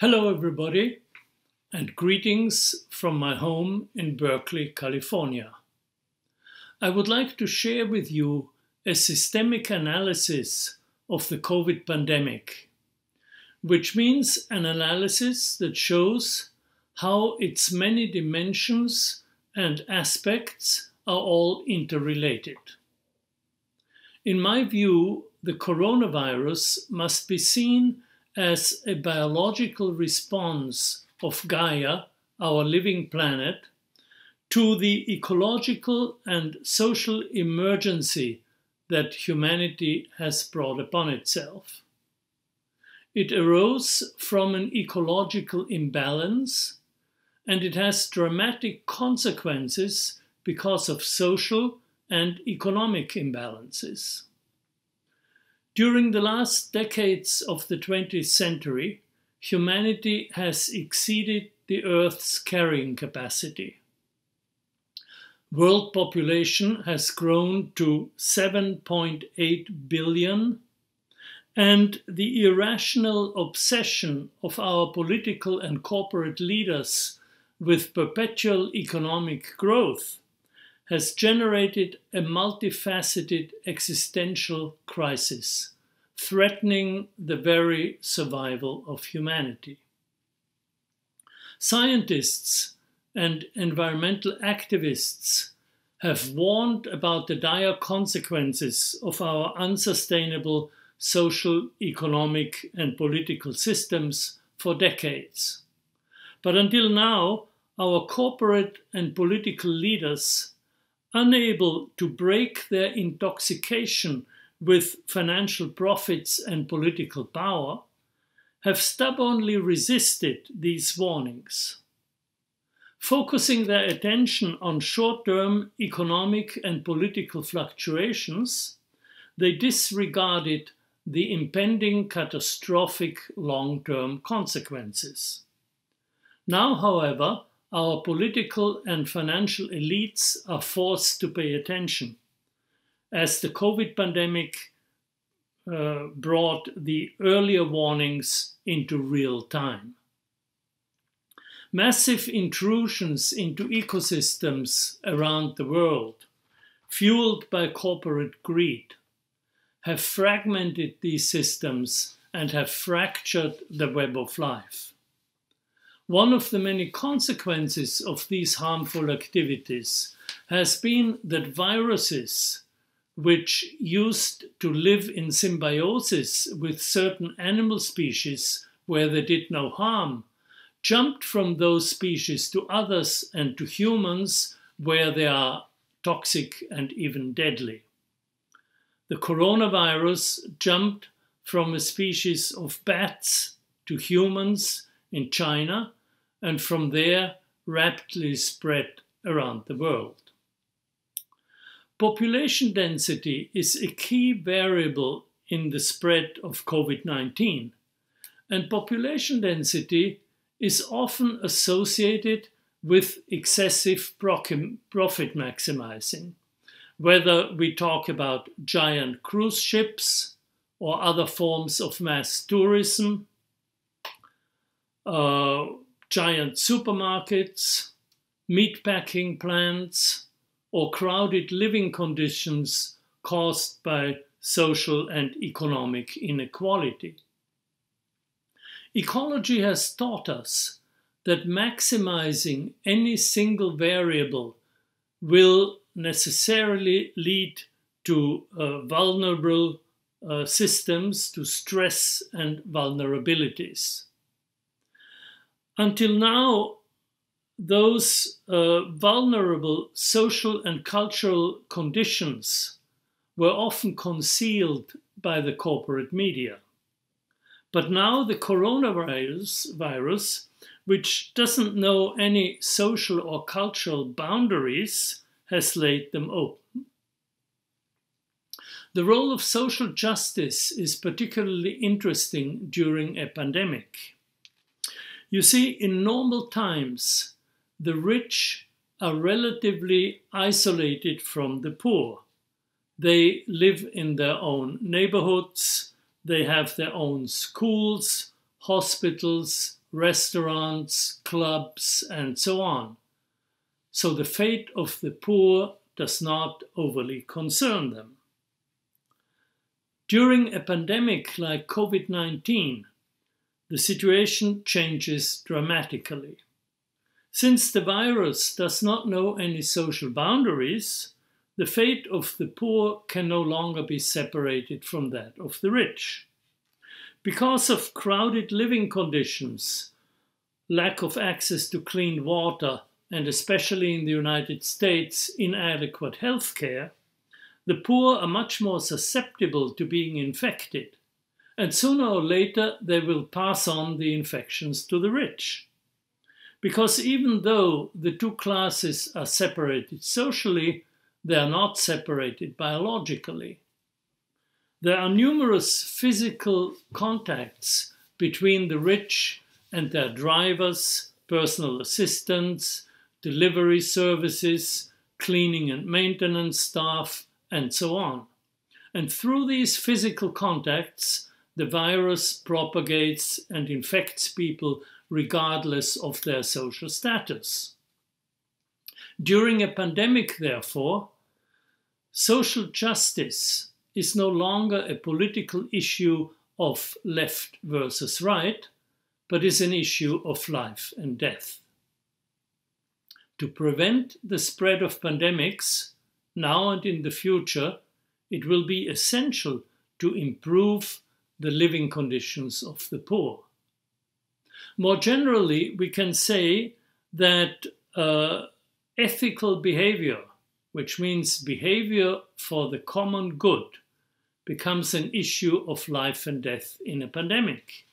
Hello, everybody, and greetings from my home in Berkeley, California. I would like to share with you a systemic analysis of the COVID pandemic, which means an analysis that shows how its many dimensions and aspects are all interrelated. In my view, the coronavirus must be seen as a biological response of Gaia, our living planet, to the ecological and social emergency that humanity has brought upon itself. It arose from an ecological imbalance and it has dramatic consequences because of social and economic imbalances. During the last decades of the 20th century, humanity has exceeded the Earth's carrying capacity. World population has grown to 7.8 billion, and the irrational obsession of our political and corporate leaders with perpetual economic growth has generated a multifaceted existential crisis, threatening the very survival of humanity. Scientists and environmental activists have warned about the dire consequences of our unsustainable social, economic, and political systems for decades. But until now, our corporate and political leaders unable to break their intoxication with financial profits and political power, have stubbornly resisted these warnings. Focusing their attention on short term economic and political fluctuations, they disregarded the impending catastrophic long term consequences. Now, however, our political and financial elites are forced to pay attention. As the COVID pandemic uh, brought the earlier warnings into real time. Massive intrusions into ecosystems around the world, fueled by corporate greed, have fragmented these systems and have fractured the web of life. One of the many consequences of these harmful activities has been that viruses, which used to live in symbiosis with certain animal species where they did no harm, jumped from those species to others and to humans where they are toxic and even deadly. The coronavirus jumped from a species of bats to humans in China and from there rapidly spread around the world. Population density is a key variable in the spread of COVID 19, and population density is often associated with excessive profit maximizing, whether we talk about giant cruise ships or other forms of mass tourism. Uh, giant supermarkets, meatpacking plants, or crowded living conditions caused by social and economic inequality. Ecology has taught us that maximizing any single variable will necessarily lead to uh, vulnerable uh, systems, to stress and vulnerabilities. Until now, those uh, vulnerable social and cultural conditions were often concealed by the corporate media. But now the coronavirus virus, which doesn't know any social or cultural boundaries, has laid them open. The role of social justice is particularly interesting during a pandemic. You see, in normal times, the rich are relatively isolated from the poor. They live in their own neighborhoods, they have their own schools, hospitals, restaurants, clubs, and so on. So the fate of the poor does not overly concern them. During a pandemic like COVID 19, the situation changes dramatically. Since the virus does not know any social boundaries, the fate of the poor can no longer be separated from that of the rich. Because of crowded living conditions, lack of access to clean water, and especially in the United States, inadequate health care, the poor are much more susceptible to being infected and sooner or later, they will pass on the infections to the rich. Because even though the two classes are separated socially, they are not separated biologically. There are numerous physical contacts between the rich and their drivers, personal assistants, delivery services, cleaning and maintenance staff, and so on. And through these physical contacts, the virus propagates and infects people regardless of their social status. During a pandemic, therefore, social justice is no longer a political issue of left versus right, but is an issue of life and death. To prevent the spread of pandemics, now and in the future, it will be essential to improve the living conditions of the poor. More generally, we can say that uh, ethical behavior, which means behavior for the common good, becomes an issue of life and death in a pandemic.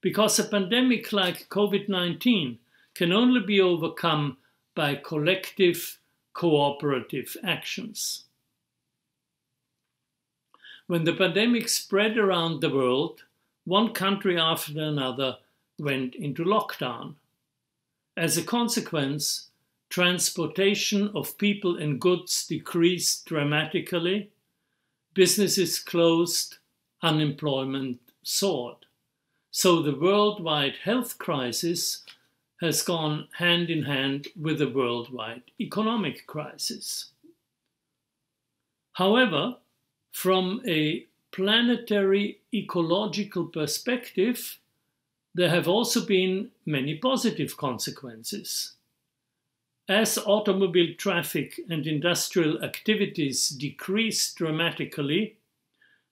Because a pandemic like COVID 19 can only be overcome by collective cooperative actions. When the pandemic spread around the world, one country after another went into lockdown. As a consequence, transportation of people and goods decreased dramatically, businesses closed, unemployment soared. So the worldwide health crisis has gone hand in hand with the worldwide economic crisis. However, from a planetary ecological perspective, there have also been many positive consequences. As automobile traffic and industrial activities decreased dramatically,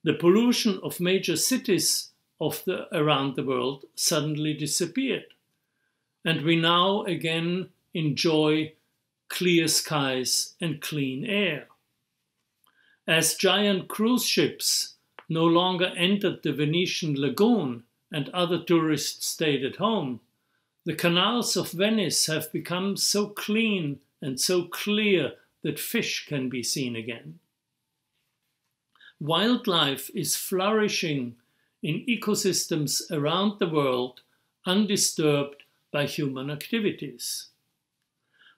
the pollution of major cities of the, around the world suddenly disappeared. And we now again enjoy clear skies and clean air. As giant cruise ships no longer entered the Venetian lagoon and other tourists stayed at home, the canals of Venice have become so clean and so clear that fish can be seen again. Wildlife is flourishing in ecosystems around the world undisturbed by human activities.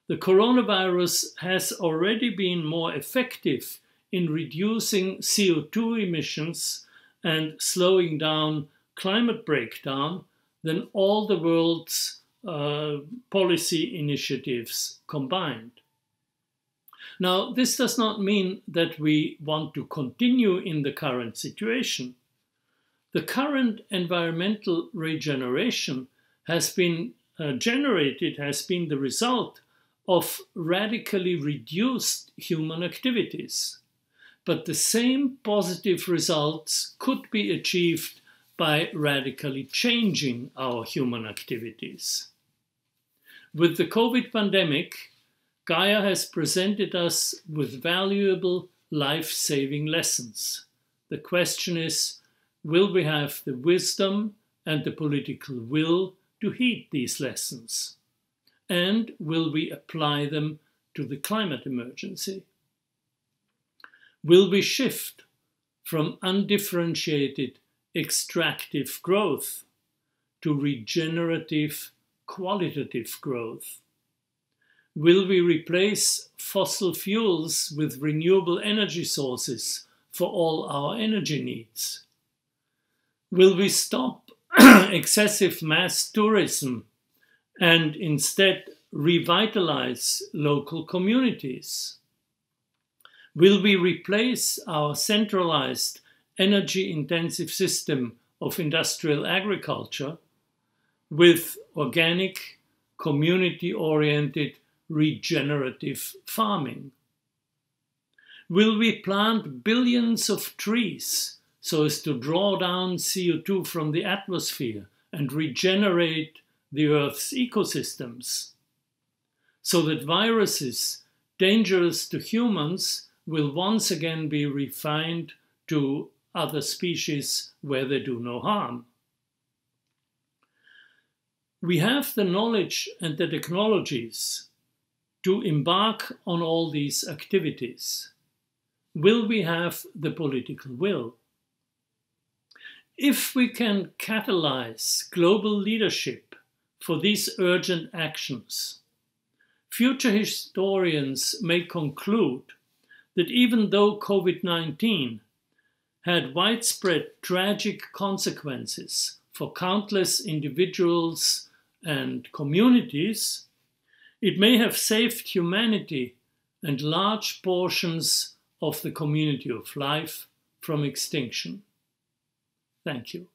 The coronavirus has already been more effective in reducing CO2 emissions and slowing down climate breakdown than all the world's uh, policy initiatives combined. Now, this does not mean that we want to continue in the current situation. The current environmental regeneration has been uh, generated, has been the result of radically reduced human activities but the same positive results could be achieved by radically changing our human activities. With the COVID pandemic, Gaia has presented us with valuable life saving lessons. The question is will we have the wisdom and the political will to heed these lessons? And will we apply them to the climate emergency? will we shift from undifferentiated extractive growth to regenerative qualitative growth? Will we replace fossil fuels with renewable energy sources for all our energy needs? Will we stop excessive mass tourism and instead revitalize local communities? Will we replace our centralized, energy intensive system of industrial agriculture with organic, community oriented, regenerative farming? Will we plant billions of trees so as to draw down CO2 from the atmosphere and regenerate the Earth's ecosystems so that viruses dangerous to humans will once again be refined to other species where they do no harm. We have the knowledge and the technologies to embark on all these activities. Will we have the political will? If we can catalyze global leadership for these urgent actions, future historians may conclude that even though COVID 19 had widespread tragic consequences for countless individuals and communities, it may have saved humanity and large portions of the community of life from extinction. Thank you.